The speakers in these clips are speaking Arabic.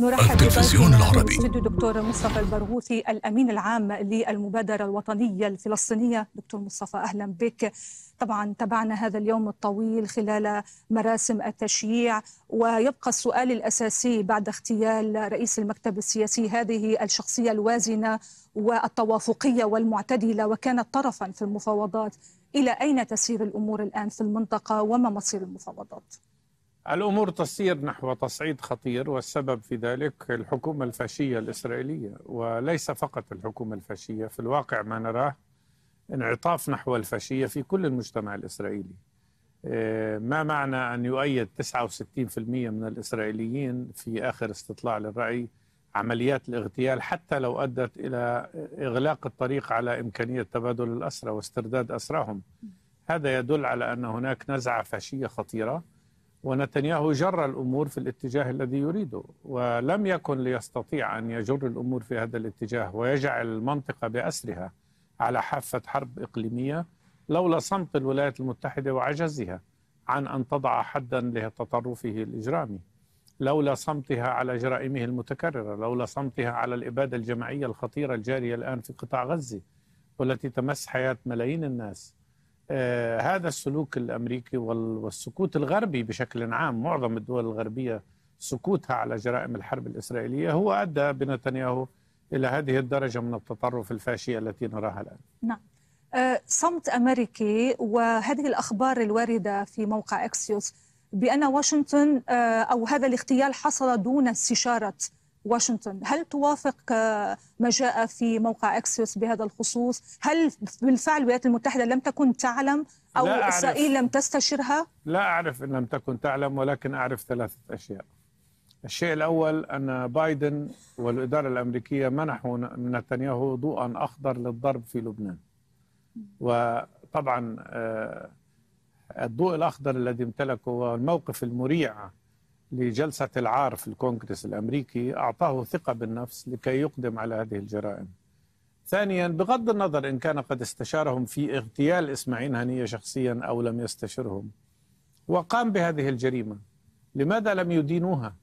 نرحب التلفزيون العربي دكتور مصطفى البرغوثي الامين العام للمبادره الوطنيه الفلسطينيه دكتور مصطفى اهلا بك طبعا تابعنا هذا اليوم الطويل خلال مراسم التشييع ويبقى السؤال الاساسي بعد اغتيال رئيس المكتب السياسي هذه الشخصيه الوازنه والتوافقيه والمعتدله وكانت طرفا في المفاوضات الى اين تسير الامور الان في المنطقه وما مصير المفاوضات؟ الأمور تسير نحو تصعيد خطير والسبب في ذلك الحكومة الفاشية الإسرائيلية وليس فقط الحكومة الفاشية في الواقع ما نراه انعطاف نحو الفاشية في كل المجتمع الإسرائيلي آه، ما معنى أن يؤيد 69% من الإسرائيليين في آخر استطلاع للرأي عمليات الاغتيال حتى لو أدت إلى إغلاق الطريق على إمكانية تبادل الأسرى واسترداد أسراهم هذا يدل على أن هناك نزعة فاشية خطيرة ونتنياهو جر الأمور في الاتجاه الذي يريده ولم يكن ليستطيع أن يجر الأمور في هذا الاتجاه ويجعل المنطقة بأسرها على حافة حرب إقليمية لولا صمت الولايات المتحدة وعجزها عن أن تضع حدا لتطرفه الإجرامي لولا صمتها على جرائمه المتكررة لولا صمتها على الإبادة الجماعية الخطيرة الجارية الآن في قطاع غزة والتي تمس حياة ملايين الناس آه، هذا السلوك الامريكي والسكوت الغربي بشكل عام معظم الدول الغربيه سكوتها على جرائم الحرب الاسرائيليه هو ادى بنتنياهو الى هذه الدرجه من التطرف الفاشيه التي نراها الان. نعم. آه، صمت امريكي وهذه الاخبار الوارده في موقع اكسيوس بان واشنطن آه، او هذا الاغتيال حصل دون استشاره واشنطن هل توافق آه، ما جاء في موقع أكسيوس بهذا الخصوص هل بالفعل الولايات المتحدة لم تكن تعلم أو إسرائيل لم تستشرها لا أعرف إن لم تكن تعلم ولكن أعرف ثلاثة أشياء الشيء الأول أن بايدن والإدارة الأمريكية منحوا نتنياهو ضوءا أخضر للضرب في لبنان وطبعا آه، الضوء الأخضر الذي امتلكه والموقف المريع لجلسة العار في الكونغرس الأمريكي أعطاه ثقة بالنفس لكي يقدم على هذه الجرائم ثانيا بغض النظر إن كان قد استشارهم في اغتيال إسماعيل هنية شخصيا أو لم يستشرهم وقام بهذه الجريمة لماذا لم يدينوها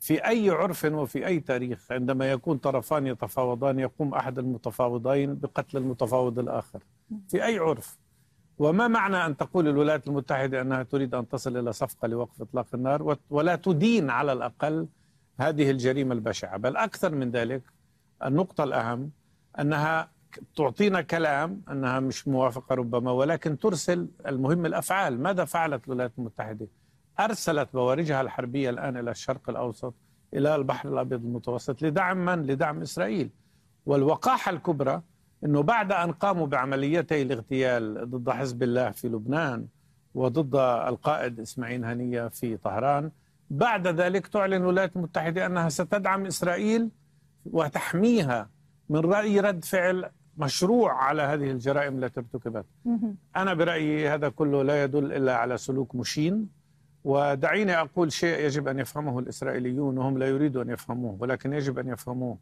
في أي عرف وفي أي تاريخ عندما يكون طرفان يتفاوضان يقوم أحد المتفاوضين بقتل المتفاوض الآخر في أي عرف وما معنى أن تقول الولايات المتحدة أنها تريد أن تصل إلى صفقة لوقف إطلاق النار ولا تدين على الأقل هذه الجريمة البشعة بل أكثر من ذلك النقطة الأهم أنها تعطينا كلام أنها مش موافقة ربما ولكن ترسل المهم الأفعال ماذا فعلت الولايات المتحدة أرسلت بوارجها الحربية الآن إلى الشرق الأوسط إلى البحر الأبيض المتوسط لدعم من؟ لدعم إسرائيل والوقاحة الكبرى أنه بعد أن قاموا بعمليتي الاغتيال ضد حزب الله في لبنان وضد القائد إسماعيل هنية في طهران بعد ذلك تعلن الولايات المتحدة أنها ستدعم إسرائيل وتحميها من رأي رد فعل مشروع على هذه الجرائم التي ارتكبت أنا برأيي هذا كله لا يدل إلا على سلوك مشين ودعيني أقول شيء يجب أن يفهمه الإسرائيليون وهم لا يريدوا أن يفهموه ولكن يجب أن يفهموه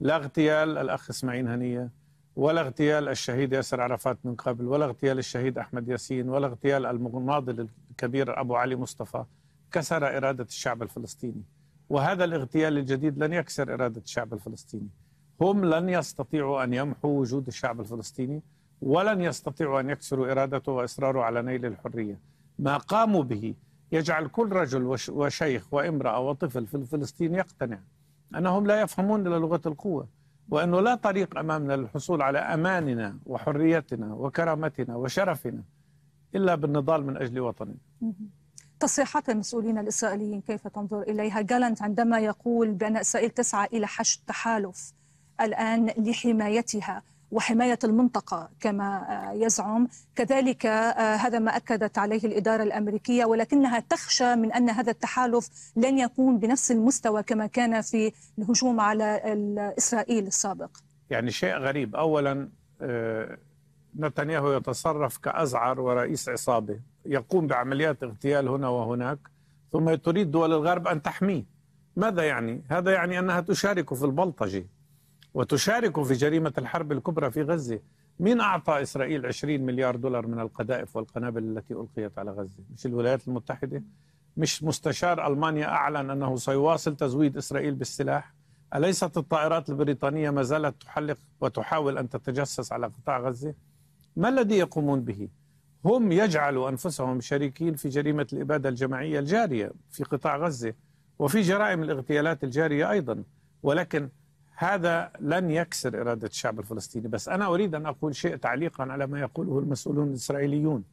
لا اغتيال الأخ إسماعيل هنية ولا اغتيال الشهيد ياسر عرفات من قبل ولا اغتيال الشهيد أحمد ياسين ولا اغتيال المناضل الكبير أبو علي مصطفى كسر إرادة الشعب الفلسطيني وهذا الاغتيال الجديد لن يكسر إرادة الشعب الفلسطيني هم لن يستطيعوا أن يمحوا وجود الشعب الفلسطيني ولن يستطيعوا أن يكسروا إرادته وإصراره على نيل الحرية ما قاموا به يجعل كل رجل وشيخ وامرأة وطفل في فلسطين يقتنع أنهم لا يفهمون إلا لغة القوة وأنه لا طريق أمامنا للحصول على أماننا وحريتنا وكرامتنا وشرفنا إلا بالنضال من أجل وطننا تصريحات المسؤولين الإسرائيليين كيف تنظر إليها جالنت عندما يقول بأن إسرائيل تسعى إلى حشد تحالف الآن لحمايتها وحماية المنطقة كما آه، يزعم كذلك آه، هذا ما أكدت عليه الإدارة الأمريكية ولكنها تخشى من أن هذا التحالف لن يكون بنفس المستوى كما كان في الهجوم على إسرائيل السابق يعني شيء غريب أولا آه، نتنياهو يتصرف كأزعر ورئيس عصابة يقوم بعمليات اغتيال هنا وهناك ثم تريد دول الغرب أن تحميه ماذا يعني؟ هذا يعني أنها تشارك في البلطجة وتشارك في جريمة الحرب الكبرى في غزة مين أعطى إسرائيل 20 مليار دولار من القذائف والقنابل التي ألقيت على غزة مش الولايات المتحدة مش مستشار ألمانيا أعلن أنه سيواصل تزويد إسرائيل بالسلاح أليست الطائرات البريطانية ما زالت تحلق وتحاول أن تتجسس على قطاع غزة ما الذي يقومون به هم يجعلوا أنفسهم شريكين في جريمة الإبادة الجماعية الجارية في قطاع غزة وفي جرائم الاغتيالات الجارية أيضا ولكن هذا لن يكسر إرادة الشعب الفلسطيني بس أنا أريد أن أقول شيء تعليقا على ما يقوله المسؤولون الإسرائيليون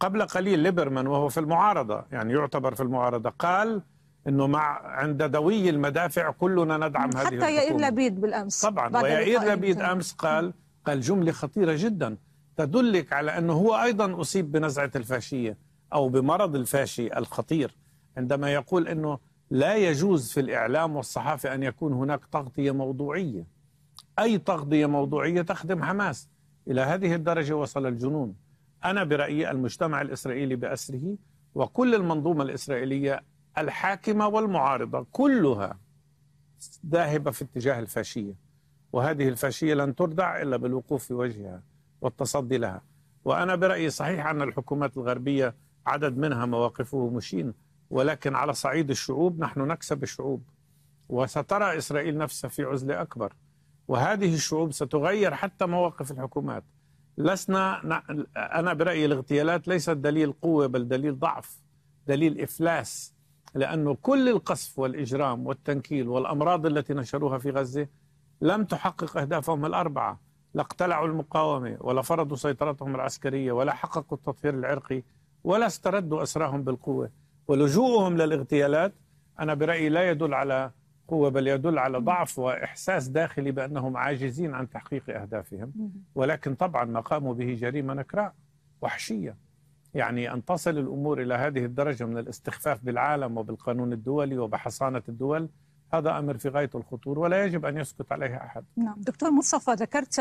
قبل قليل ليبرمان وهو في المعارضة يعني يعتبر في المعارضة قال انه مع عند دوي المدافع كلنا ندعم هذه حتى الحكومة. يائر لبيد بالامس طبعا ويائر لبيد امس قال قال جمله خطيره جدا تدلك على انه هو ايضا اصيب بنزعه الفاشيه او بمرض الفاشي الخطير عندما يقول انه لا يجوز في الإعلام والصحافة أن يكون هناك تغطية موضوعية أي تغطية موضوعية تخدم حماس إلى هذه الدرجة وصل الجنون أنا برأيي المجتمع الإسرائيلي بأسره وكل المنظومة الإسرائيلية الحاكمة والمعارضة كلها ذاهبة في اتجاه الفاشية وهذه الفاشية لن تردع إلا بالوقوف في وجهها والتصدي لها وأنا برأيي صحيح أن الحكومات الغربية عدد منها مواقفه مشين ولكن على صعيد الشعوب نحن نكسب الشعوب وسترى إسرائيل نفسها في عزلة أكبر وهذه الشعوب ستغير حتى مواقف الحكومات لسنا أنا برأيي الاغتيالات ليست دليل قوة بل دليل ضعف دليل إفلاس لأنه كل القصف والإجرام والتنكيل والأمراض التي نشروها في غزة لم تحقق أهدافهم الأربعة لا اقتلعوا المقاومة ولا فرضوا سيطرتهم العسكرية ولا حققوا التطهير العرقي ولا استردوا أسراهم بالقوة ولجوءهم للاغتيالات أنا برأيي لا يدل على قوة بل يدل على ضعف وإحساس داخلي بأنهم عاجزين عن تحقيق أهدافهم ولكن طبعا ما قاموا به جريمة نكراء وحشية يعني أن تصل الأمور إلى هذه الدرجة من الاستخفاف بالعالم وبالقانون الدولي وبحصانة الدول هذا أمر في غاية الخطورة ولا يجب أن يسكت عليه أحد نعم دكتور مصطفى ذكرت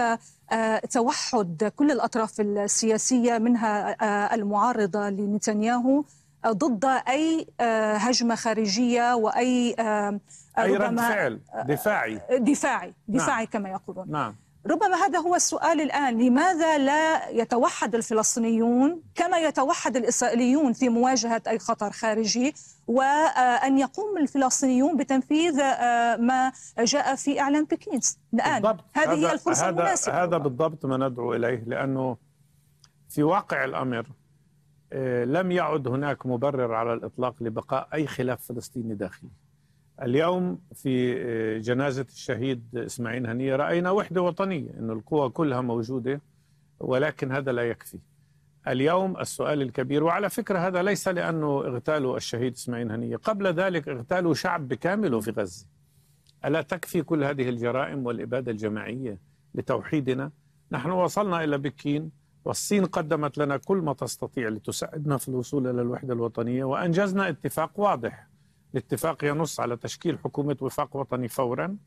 آه، توحد كل الأطراف السياسية منها آه، المعارضة لنتنياهو ضد اي آه، هجمه خارجيه واي آه، اي رد فعل دفاعي آه، دفاعي دفاعي نعم. كما يقولون نعم ربما هذا هو السؤال الان لماذا لا يتوحد الفلسطينيون كما يتوحد الاسرائيليون في مواجهه اي خطر خارجي وان يقوم الفلسطينيون بتنفيذ ما جاء في اعلان بكينز الان بالضبط. هذه هذا هي الفرصه هذا المناسبه هذا بالضبط ما ندعو اليه لانه في واقع الامر آه، لم يعد هناك مبرر على الإطلاق لبقاء أي خلاف فلسطيني داخلي اليوم في آه، جنازة الشهيد إسماعيل هنية رأينا وحدة وطنية أن القوى كلها موجودة ولكن هذا لا يكفي اليوم السؤال الكبير وعلى فكرة هذا ليس لأنه اغتالوا الشهيد إسماعيل هنية قبل ذلك اغتالوا شعب بكامله في غزة ألا تكفي كل هذه الجرائم والإبادة الجماعية لتوحيدنا نحن وصلنا إلى بكين والصين قدمت لنا كل ما تستطيع لتساعدنا في الوصول إلى الوحدة الوطنية وأنجزنا اتفاق واضح الاتفاق ينص على تشكيل حكومة وفاق وطني فورا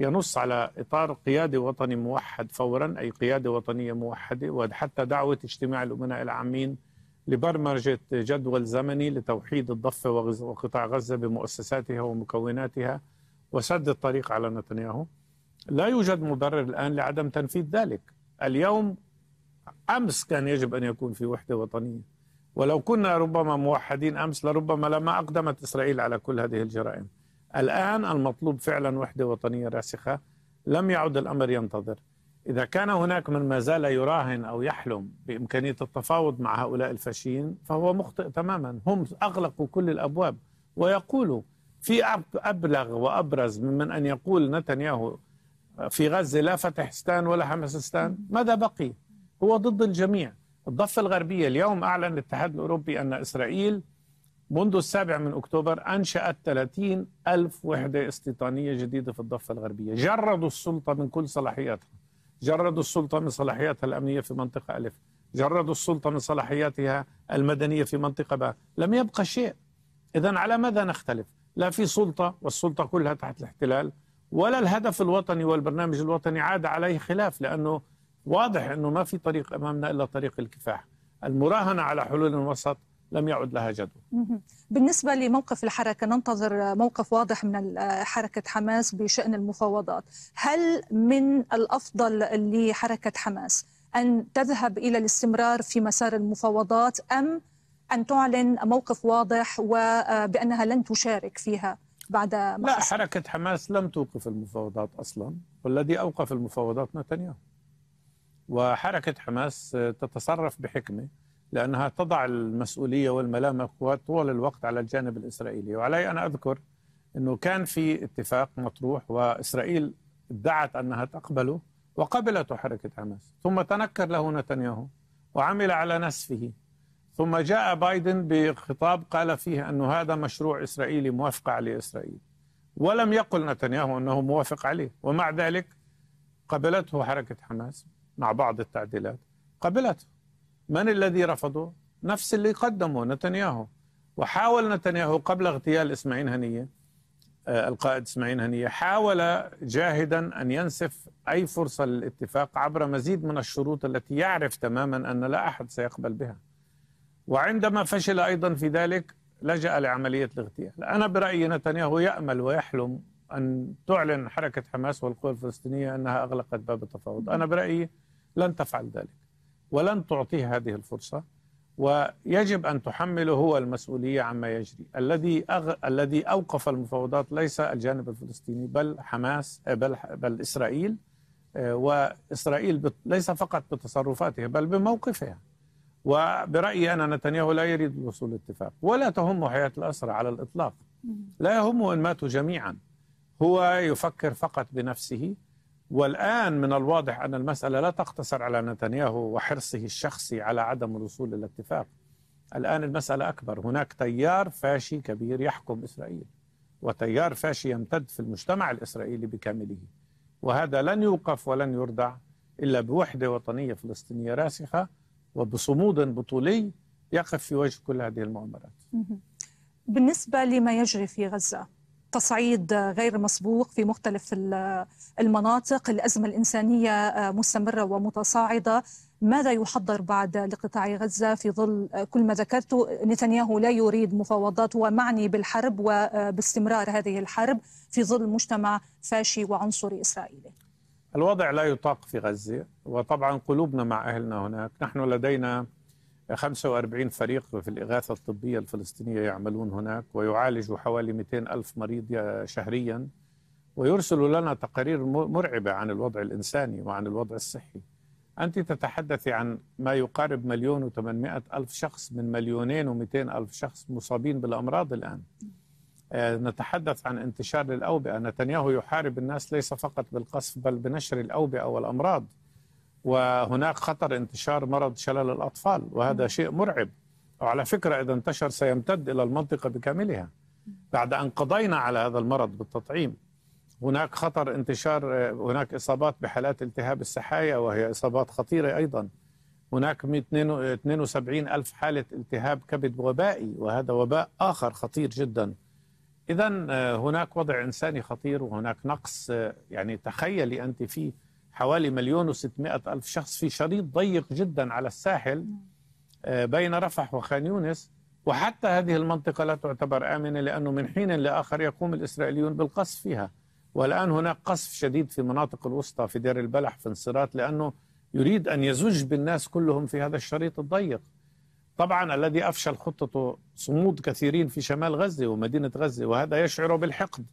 ينص على إطار قيادة وطني موحد فورا أي قيادة وطنية موحدة وحتى دعوة اجتماع الأمناء العامين لبرمجة جدول زمني لتوحيد الضفة وقطاع غزة بمؤسساتها ومكوناتها وسد الطريق على نتنياهو لا يوجد مبرر الآن لعدم تنفيذ ذلك اليوم أمس كان يجب أن يكون في وحدة وطنية ولو كنا ربما موحدين أمس لربما لما أقدمت إسرائيل على كل هذه الجرائم الآن المطلوب فعلا وحدة وطنية راسخة لم يعد الأمر ينتظر إذا كان هناك من ما زال يراهن أو يحلم بإمكانية التفاوض مع هؤلاء الفاشيين فهو مخطئ تماما هم أغلقوا كل الأبواب ويقولوا في أبلغ وأبرز من أن يقول نتنياهو في غزة لا فتحستان ولا ستان ماذا بقي هو ضد الجميع الضفة الغربية اليوم أعلن الاتحاد الأوروبي أن إسرائيل منذ السابع من أكتوبر أنشأت 30 ألف وحدة استيطانية جديدة في الضفة الغربية جردوا السلطة من كل صلاحياتها جردوا السلطة من صلاحياتها الأمنية في منطقة ألف جردوا السلطة من صلاحياتها المدنية في منطقة باء لم يبقى شيء إذا على ماذا نختلف لا في سلطة والسلطة كلها تحت الاحتلال ولا الهدف الوطني والبرنامج الوطني عاد عليه خلاف لأنه واضح أنه ما في طريق أمامنا إلا طريق الكفاح المراهنة على حلول وسط لم يعد لها جدوى بالنسبة لموقف الحركة ننتظر موقف واضح من حركة حماس بشأن المفاوضات هل من الأفضل لحركة حماس أن تذهب إلى الاستمرار في مسار المفاوضات أم أن تعلن موقف واضح وبأنها آه، لن تشارك فيها بعد ما لا حركة حماس لم توقف المفاوضات أصلا والذي أوقف المفاوضات نتنياهو وحركة حماس تتصرف بحكمة لأنها تضع المسؤولية والملامة طوال الوقت على الجانب الإسرائيلي وعلي أن أذكر أنه كان في اتفاق مطروح وإسرائيل ادعت أنها تقبله وقبلته حركة حماس ثم تنكر له نتنياهو وعمل على نسفه ثم جاء بايدن بخطاب قال فيه أن هذا مشروع إسرائيلي موافقة عليه إسرائيل ولم يقل نتنياهو أنه موافق عليه ومع ذلك قبلته حركة حماس مع بعض التعديلات قبلته من الذي رفضه؟ نفس اللي قدمه نتنياهو وحاول نتنياهو قبل اغتيال اسماعيل هنيه آه، القائد اسماعيل هنيه حاول جاهدا ان ينسف اي فرصه للاتفاق عبر مزيد من الشروط التي يعرف تماما ان لا احد سيقبل بها. وعندما فشل ايضا في ذلك لجا لعمليه الاغتيال. انا برايي نتنياهو يامل ويحلم ان تعلن حركه حماس والقوى الفلسطينيه انها اغلقت باب التفاوض. انا برايي لن تفعل ذلك ولن تعطيه هذه الفرصة ويجب أن تحمله هو المسؤولية عما يجري الذي أغ... الذي أوقف المفاوضات ليس الجانب الفلسطيني بل حماس بل, بل إسرائيل آه، وإسرائيل بت... ليس فقط بتصرفاتها بل بموقفها وبرأيي أنا نتنياهو لا يريد الوصول لاتفاق ولا تهم حياة الأسرى على الإطلاق لا يهمه إن ماتوا جميعا هو يفكر فقط بنفسه والآن من الواضح أن المسألة لا تقتصر على نتنياهو وحرصه الشخصي على عدم الوصول إلى اتفاق الآن المسألة أكبر هناك تيار فاشي كبير يحكم إسرائيل وتيار فاشي يمتد في المجتمع الإسرائيلي بكامله وهذا لن يوقف ولن يردع إلا بوحدة وطنية فلسطينية راسخة وبصمود بطولي يقف في وجه كل هذه المؤامرات بالنسبة لما يجري في غزة تصعيد غير مسبوق في مختلف المناطق الأزمة الإنسانية آه، مستمرة ومتصاعدة ماذا يحضر بعد لقطاع غزة في ظل آه، كل ما ذكرته نتنياهو لا يريد مفاوضات هو معني بالحرب وباستمرار آه، هذه الحرب في ظل مجتمع فاشي وعنصري إسرائيلي الوضع لا يطاق في غزة وطبعا قلوبنا مع أهلنا هناك نحن لدينا 45 فريق في الإغاثة الطبية الفلسطينية يعملون هناك ويعالجوا حوالي 200 ألف مريض شهريا ويرسلوا لنا تقارير مرعبة عن الوضع الإنساني وعن الوضع الصحي أنت تتحدثي عن ما يقارب مليون و ألف شخص من مليونين و ألف شخص مصابين بالأمراض الآن آه، نتحدث عن انتشار الأوبئة نتنياهو يحارب الناس ليس فقط بالقصف بل بنشر الأوبئة والأمراض وهناك خطر انتشار مرض شلل الأطفال وهذا شيء مرعب وعلى فكرة إذا انتشر سيمتد إلى المنطقة بكاملها بعد أن قضينا على هذا المرض بالتطعيم هناك خطر انتشار هناك إصابات بحالات التهاب السحايا وهي إصابات خطيرة أيضا هناك 72 ألف حالة التهاب كبد وبائي وهذا وباء آخر خطير جدا إذا آه، هناك وضع إنساني خطير وهناك نقص آه، يعني تخيلي أنت فيه حوالي مليون وستمائة ألف شخص في شريط ضيق جدا على الساحل آه، بين رفح وخان يونس وحتى هذه المنطقة لا تعتبر آمنة لأنه من حين لآخر يقوم الإسرائيليون بالقصف فيها والآن هناك قصف شديد في مناطق الوسطى في دير البلح في انصرات لأنه يريد أن يزج بالناس كلهم في هذا الشريط الضيق طبعا الذي أفشل خطته صمود كثيرين في شمال غزة ومدينة غزة وهذا يشعر بالحقد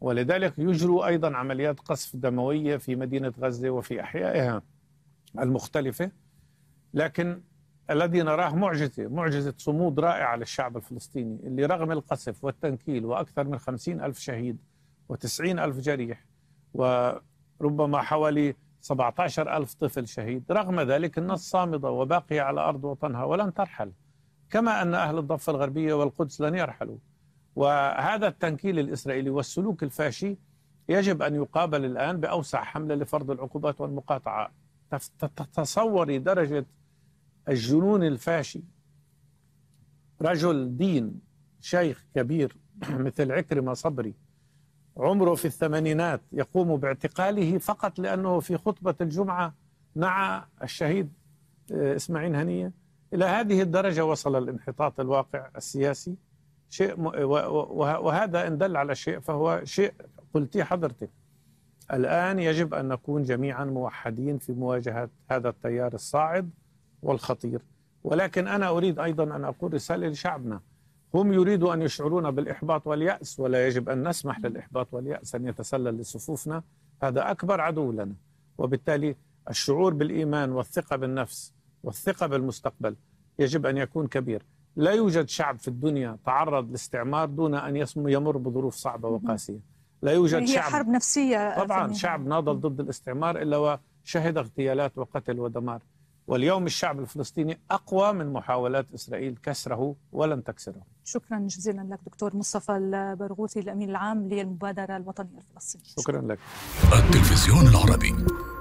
ولذلك يجروا أيضا عمليات قصف دموية في مدينة غزة وفي أحيائها المختلفة لكن الذي نراه معجزة معجزة صمود رائعة للشعب الفلسطيني اللي رغم القصف والتنكيل وأكثر من خمسين ألف شهيد وتسعين ألف جريح وربما حوالي عشر ألف طفل شهيد رغم ذلك الناس صامدة وباقية على أرض وطنها ولن ترحل كما أن أهل الضفة الغربية والقدس لن يرحلوا وهذا التنكيل الإسرائيلي والسلوك الفاشي يجب أن يقابل الآن بأوسع حملة لفرض العقوبات والمقاطعة تتصوري درجة الجنون الفاشي رجل دين شيخ كبير مثل عكرمة صبري عمره في الثمانينات يقوم باعتقاله فقط لأنه في خطبة الجمعة نعى الشهيد آه، إسماعيل هنية إلى هذه الدرجة وصل الانحطاط الواقع السياسي شيء وهذا إن دل على شيء فهو شيء قلتيه حضرتك الآن يجب أن نكون جميعا موحدين في مواجهة هذا التيار الصاعد والخطير ولكن أنا أريد أيضا أن أقول رسالة لشعبنا هم يريدوا أن يشعرون بالإحباط واليأس ولا يجب أن نسمح للإحباط واليأس أن يتسلل لصفوفنا هذا أكبر عدو لنا وبالتالي الشعور بالإيمان والثقة بالنفس والثقة بالمستقبل يجب أن يكون كبير لا يوجد شعب في الدنيا تعرض لاستعمار دون أن يمر بظروف صعبة وقاسية لا يوجد هي شعب حرب نفسية طبعا فنية. شعب ناضل ضد الاستعمار إلا وشهد اغتيالات وقتل ودمار واليوم الشعب الفلسطيني أقوى من محاولات إسرائيل كسره ولن تكسره شكرا جزيلا لك دكتور مصطفى البرغوثي الأمين العام للمبادرة الوطنية الفلسطينية شكرا, شكرا لك التلفزيون العربي